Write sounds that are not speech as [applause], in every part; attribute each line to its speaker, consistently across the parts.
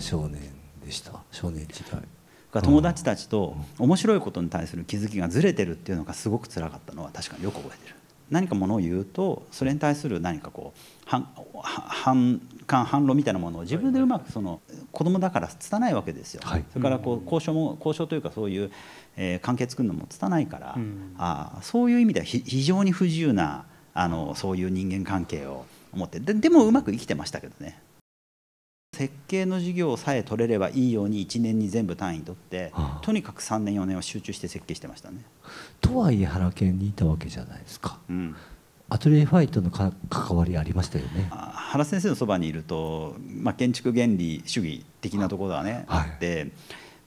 Speaker 1: 少年でした少年時代友達たちと面白いことに対する気づきがずれてるっていうのがすごくつらかったのは確かによく覚えてる何かものを言うとそれに対する何かこう反感反論みたいなものを自分でうまくその子供だから拙いわけですよ、はい、それからこう交渉も交渉というかそういう、え関係作るのも拙いから、うん、あそういう意味では非常に不自由なあのそういう人間関係を思ってででもうまく生きてましたけどね設計の授業さえ取れればいいように1年に全部単位取って、あ、とにかく3年4年は集中して設計してましたね。とはいえ原研にいたわけじゃないですか。うん、アトリエファイトの関わりありましたよね原先生のそばにいると、まあ、建築原理主義的なところがね、はい、あって。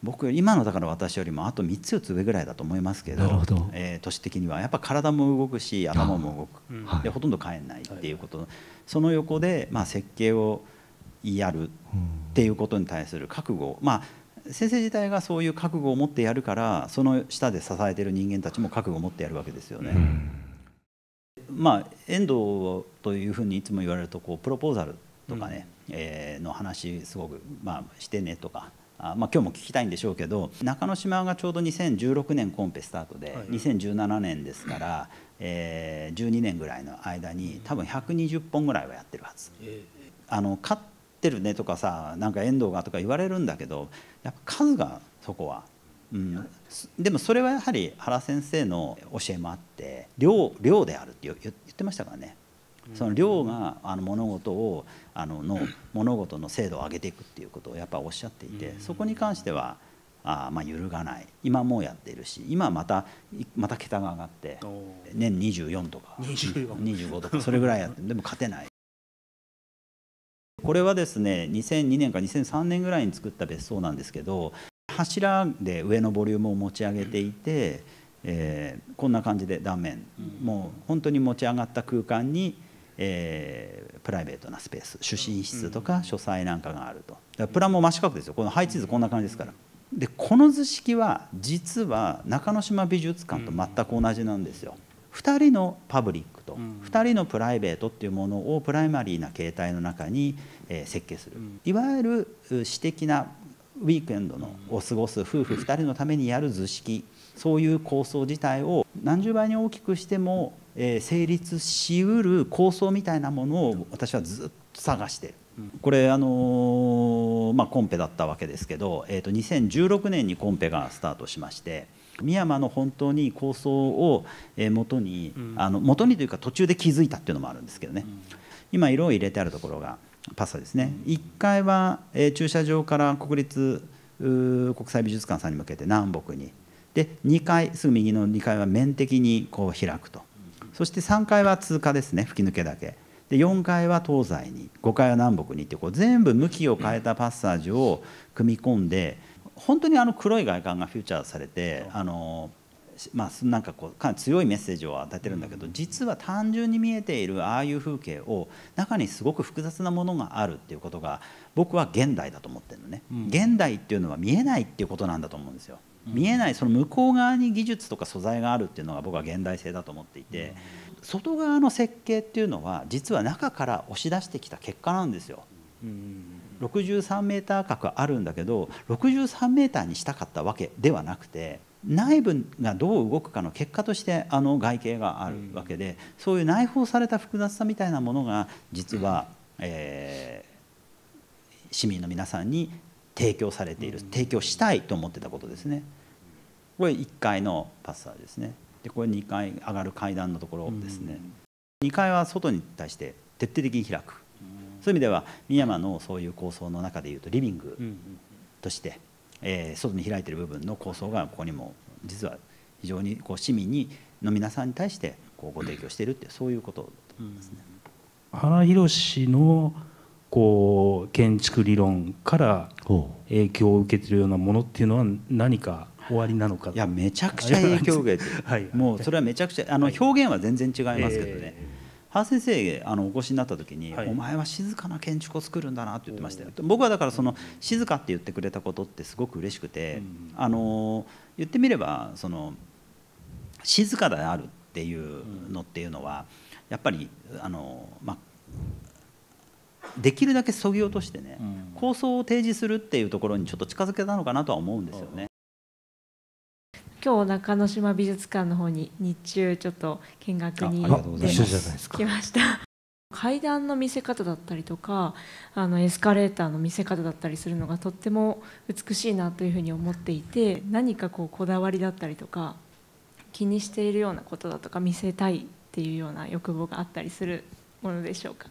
Speaker 1: 僕今のだから私よりもあと3つ4つ上ぐらいだと思いますけどど、えー、的にはやっぱ体も動くし頭も動く、でほとんど帰んないっていうこと、はい、その横で、まあ、設計をやるっていうことに対する覚悟まあ先生自体がそういう覚悟を持ってやるからその下で支えてる人間たちも覚悟を持ってやるわけですよね。うん、まあ、遠藤というふうにいつも言われるとこうプロポーザルとかね、うん、えー、の話すごく、まあ、してねとかあまあ、今日も聞きたいんでしょうけど中之島がちょうど2016年コンペスタートで、はい、2017年ですから、えー、12年ぐらいの間に多分120本ぐらいはやってるはず。あの勝っってるねとかさなんか遠藤がとか言われるんだけどやっぱ数がそこは。うん、でもそれはやはり原先生の教えもあって量量であるって言ってましたからねその量があの物事をあのの物事の精度を上げていくっていうことをやっぱおっしゃっていてそこに関してはあまあ揺るがない今もうやっているし今またまた桁が上がって年24とか25とかそれぐらいやってでも勝てないこれはですね2002年か2003年ぐらいに作った別荘なんですけど柱で上のボリュームを持ち上げていて、えー、こんな感じで断面、もう本当に持ち上がった空間に、えー、プライベートなスペース主寝室とか書斎なんかがあるとだからプランも真四角ですよこの配置図こんな感じですから。でこの図式は実は中之島美術館と全く同じなんですよ。2人のパブリット、うん、2人のプライベートっていうものをプライマリーな形態の中に、え設計する、うん、いわゆる私的なウィークエンドのを過ごす夫婦2人のためにやる図式そういう構想自体を何十倍に大きくしても、え成立しうる構想みたいなものを私はずっと探してる。これあのー、まあ、コンペだったわけですけど、えーと、と2016年にコンペがスタートしまして深山の本当に構想を元に、うん、あの元にというか途中で気づいたっていうのもあるんですけどね、うん、今色を入れてあるところがパスタですね、うん、1階は、え駐車場から国立国際美術館さんに向けて南北にで2階すぐ右の2階は面的にこう開くとそして3階は通過ですね吹き抜けだけで4階は東西に5階は南北にってこう全部向きを変えたパッサージを組み込んで、うん本当にあの黒い外観がフューチャーされてあのまあ、なんかこうかなり強いメッセージを与えてるんだけど実は単純に見えているああいう風景を中にすごく複雑なものがあるっていうことが僕は現代だと思ってるのね、うん、現代っていうのは見えないっていうことなんだと思うんですよ、見えないその向こう側に技術とか素材があるっていうのが僕は現代性だと思っていて、外側の設計っていうのは実は中から押し出してきた結果なんですよ。うん63メーター角あるんだけど63メーターにしたかったわけではなくて内部がどう動くかの結果としてあの外形があるわけで、そういう内包された複雑さみたいなものが実は、えー、市民の皆さんに提供されている提供したいと思ってたことですね。これ1階のパスターですねでこれ2階上がる階段のところですね、2階は外に対して徹底的に開くそういう意味では深山のそういう構想の中でいうとリビングとして、えー、外に開いてる部分の構想がここにも実は非常にこう市民にの皆さんに対してこうご提供しているってそういうことすね。花広のこう建築理論から影響を受けてるようなものっていうのは何か終わりなのかいやめちゃくちゃ影響を受けて [laughs] はい、もうそれはめちゃくちゃあの表現は全然違いますけどね、えー原先生あのお越しになった時に、はい、お前は静かな建築を作るんだな」って言ってましたよ僕はだからその「静か」って言ってくれたことってすごく嬉しくて、うん、あの言ってみればその静かであるっていうのっていうのはやっぱりあのまあできるだけそぎ落としてね、構想を提示するっていうところにちょっと近づけたのかなとは思うんですよね。今日中之島美術館の方に日中ちょっと見学に行ってきました階段の見せ方だったりとかあのエスカレーターの見せ方だったりするのがとっても美しいなというふうに思っていて何かこうこだわりだったりとか気にしているようなことだとか見せたいっていうような欲望があったりするものでしょうか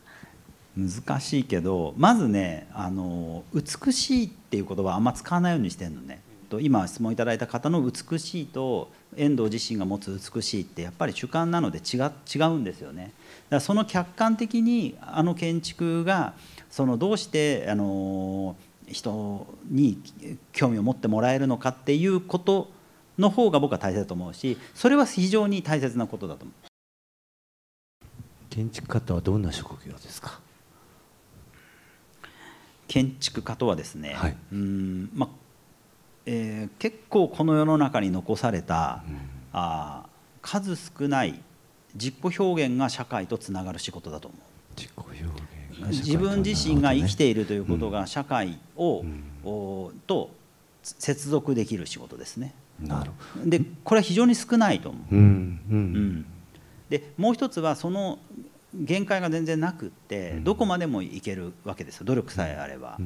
Speaker 1: 難しいけどまずねあの美しいっていう言葉あんま使わないようにしてるのね。と、今質問いただいた方の美しいと遠藤自身が持つ美しいってやっぱり主観なので違違うんですよね。だからその客観的にあの建築がそのどうしてあの人に興味を持ってもらえるのかっていうことの方が僕は大切だと思うしそれは非常に大切なことだと思う建築家とはどんな職業ですか建築家とはですね、はい、うんまあえー、結構この世の中に残された、うん、あ数少ない自己表現が社会とつながる仕事だと思う。自己表現自分自身が生きているということが社会を、うん、と接続できる仕事ですね。なるほどでこれは非常に少ないと思う。うんうん、でもう一つはその限界が全然なくって、どこまでもいけるわけです努力さえあれば、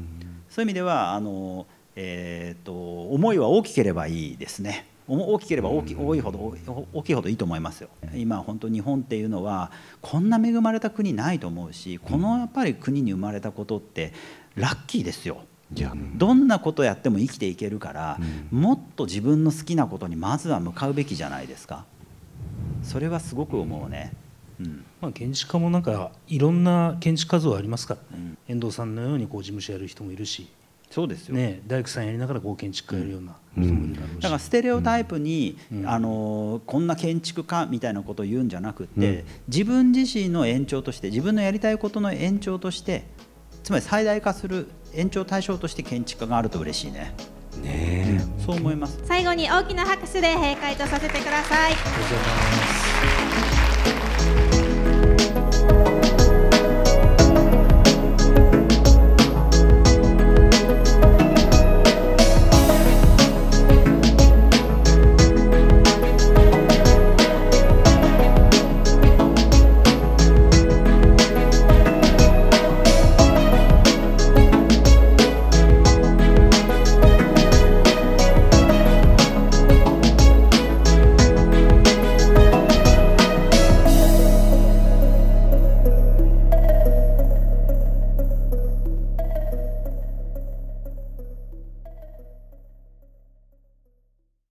Speaker 1: そういう意味ではあのえーと、思いは大きければいいですね。大きければ大き多いほど大きいほどいいと思いますよ今本当日本っていうのはこんな恵まれた国ないと思うしこのやっぱり国に生まれたことってラッキーですよ。どんなことやっても生きていけるから、もっと自分の好きなことにまずは向かうべきじゃないですかそれはすごく思うね。うんまあ、建築家もなんかいろんな建築家像ありますからね、うん、遠藤さんのようにこう事務所やる人もいるしそうですよ、ね、大工さんやりながらこう建築家やるようなもううん、だからステレオタイプに、うん、あのこんな建築家みたいなことを言うんじゃなくて、うん、自分自身の延長として自分のやりたいことの延長としてつまり最大化する延長対象として建築家があると嬉しいね。ねそう思います最後に大きな拍手で閉会とさせてください。ありがとうございます